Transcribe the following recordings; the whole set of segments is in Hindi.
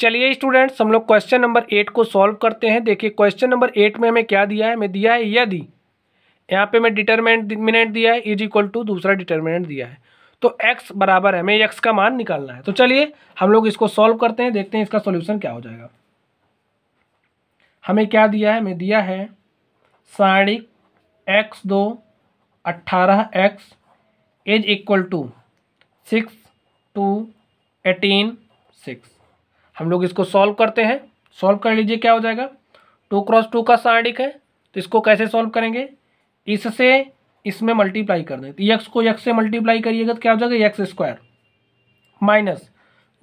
चलिए स्टूडेंट्स हम लोग क्वेश्चन नंबर एट को सॉल्व करते हैं देखिए क्वेश्चन नंबर एट में हमें क्या दिया है हमें दिया है यदि यहाँ पे मैं मिनट दिया है इज इक्वल टू दूसरा डिटर्मिनेंट दिया है तो एक्स बराबर है हमें एक्स का मान निकालना है तो चलिए हम लोग इसको सॉल्व करते हैं देखते हैं इसका सोल्यूशन क्या हो जाएगा हमें क्या दिया है हमें दिया है साड़ी एक्स दो अट्ठारह x is equal to six two eighteen six हम लोग इसको सॉल्व करते हैं सॉल्व कर लीजिए क्या हो जाएगा टू क्रॉस टू का सारणिक है तो इसको कैसे सॉल्व करेंगे इससे इसमें मल्टीप्लाई कर दें तो यक्स को यक्स से मल्टीप्लाई करिएगा तो क्या हो जाएगा यक्स स्क्वायर माइनस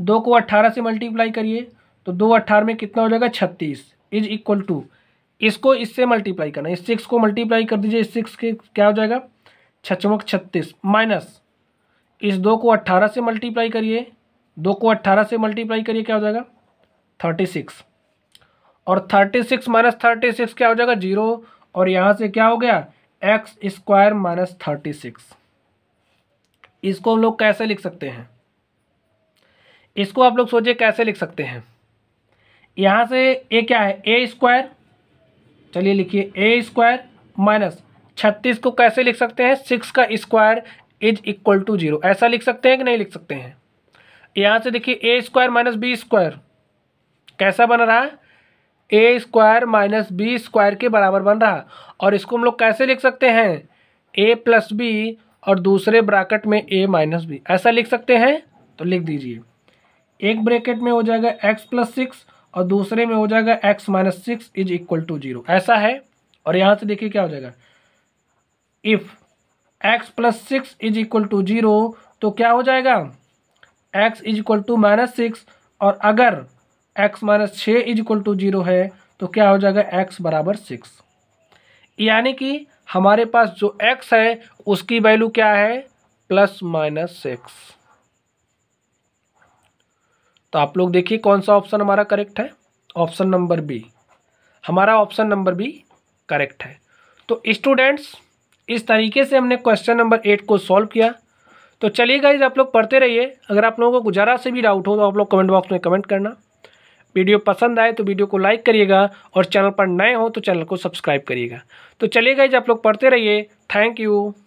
दो को अट्ठारह से मल्टीप्लाई करिए तो दो अट्ठारह में कितना हो जाएगा छत्तीस इज इक्वल टू इसको इससे मल्टीप्लाई करना है सिक्स को मल्टीप्लाई कर दीजिए इस सिक्स के क्या हो जाएगा छचमक छत्तीस माइनस इस दो को अट्ठारह से मल्टीप्लाई करिए दो को अट्ठारह से मल्टीप्लाई करिए क्या हो जाएगा थर्टी सिक्स और thirty six minus thirty six क्या हो जाएगा जीरो और यहाँ से क्या हो गया x square minus thirty six इसको हम लोग कैसे लिख सकते हैं इसको आप लोग सोचिए कैसे लिख सकते हैं यहाँ से ए क्या है ए स्क्वायर चलिए लिखिए ए स्क्वायर माइनस छत्तीस को कैसे लिख सकते हैं सिक्स का square is equal to zero ऐसा लिख सकते हैं कि नहीं लिख सकते हैं यहाँ से देखिए A square minus B square कैसा बन रहा है A square minus B square के बराबर बन रहा और इसको हम लोग कैसे लिख सकते हैं ए प्लस बी और दूसरे ब्राकेट में ए माइनस बी ऐसा लिख सकते हैं तो लिख दीजिए एक ब्रैकेट में हो जाएगा एक्स प्लस सिक्स और दूसरे में हो जाएगा x minus six is equal to zero ऐसा है और यहाँ से देखिए क्या हो जाएगा if x plus six is equal to zero तो क्या हो जाएगा x is equal to minus six और अगर एक्स माइनस छः इज इक्वल टू जीरो है तो क्या हो जाएगा एक्स बराबर सिक्स यानी कि हमारे पास जो एक्स है उसकी वैल्यू क्या है प्लस माइनस सिक्स तो आप लोग देखिए कौन सा ऑप्शन हमारा करेक्ट है ऑप्शन नंबर बी हमारा ऑप्शन नंबर बी करेक्ट है तो स्टूडेंट्स इस तरीके से हमने क्वेश्चन नंबर एट को सॉल्व किया तो चलिए गाइज आप लोग पढ़ते रहिए अगर आप लोगों को गुजारा से भी डाउट हो तो आप लोग कमेंट बॉक्स में कमेंट करना वीडियो पसंद आए तो वीडियो को लाइक करिएगा और चैनल पर नए हो तो चैनल को सब्सक्राइब करिएगा तो चलिए गाइज आप लोग पढ़ते रहिए थैंक यू